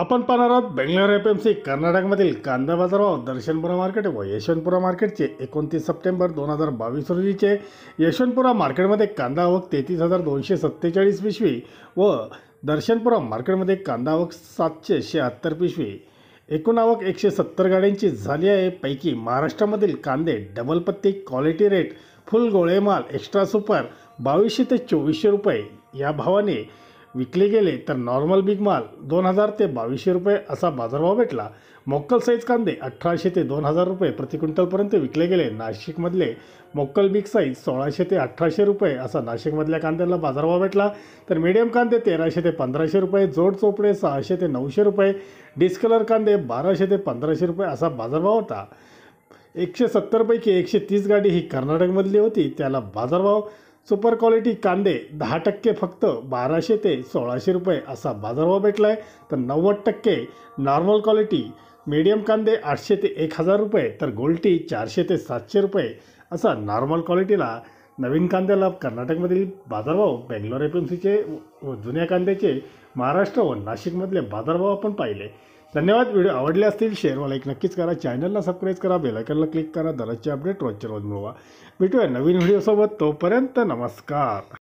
आपण पाहणार आहोत बेंगलोर एफ एम सी कर्नाटकमधील कांदा बाजारभाव दर्शनपुरा मार्केट व यशवंतपुरा मार्केटचे एकोणतीस सप्टेंबर दोन हजार बावीस रोजीचे यशवंतपुरा मार्केटमध्ये कांदा आवक तेहतीस हजार दोनशे सत्तेचाळीस पिशवी व दर्शनपुरा मार्केटमध्ये कांदा आवक सातशे शहात्तर पिशवी एकूण आवक एकशे सत्तर गाड्यांची झाली आहे पैकी महाराष्ट्रामधील कांदे डबल पत्ती क्वालिटी रेट फुल गोळेमाल एक्स्ट्रा सुपर बावीसशे ते चोवीसशे रुपये या भावाने विकले गेले तर नॉर्मल बिग माल दोन हजार ते बावीसशे रुपये असा बाजारभाव भेटला मोक्कल साईज कांदे अठराशे ते दोन हजार रुपये प्रति क्विंटलपर्यंत विकले गेले नाशिकमधले मोक्कल बिग साईज सोळाशे ते अठराशे रुपये असा नाशिकमधल्या कांद्याला बाजारभाव भेटला तर मीडियम कांदे तेराशे ते पंधराशे रुपये जोड चोपडे सहाशे ते नऊशे रुपये डिस्कलर कांदे बाराशे ते पंधराशे रुपये असा बाजारभाव होता एकशे सत्तरपैकी एकशे तीस गाडी ही कर्नाटकमधली होती त्याला बाजारभाव सुपर क्वालिटी कांदे दहा टक्के फक्त बाराशे ते सोळाशे रुपये असा बाजारभाव भेटला आहे तर नव्वद टक्के नॉर्मल क्वालिटी मीडियम कांदे आठशे ते एक हजार रुपये तर गोल्टी चारशे ते सातशे रुपये असा नॉर्मल क्वालिटीला नवीन कांद्याला कर्नाटकमधील बाजारभाव बेंगलोर एपीएमसीचे व जुन्या कांद्याचे महाराष्ट्र व नाशिकमधले बाजारभाव आपण पाहिले धन्यवाद व्हिडिओ आवडले असतील शेअर व लाईक नक्कीच करा चॅनलला सबस्क्राईब करा बेलायकनला क्लिक करा दररोजचे अपडेट रोजच्या रोज मिळवा भेटूया नवीन व्हिडिओसोबत तोपर्यंत नमस्कार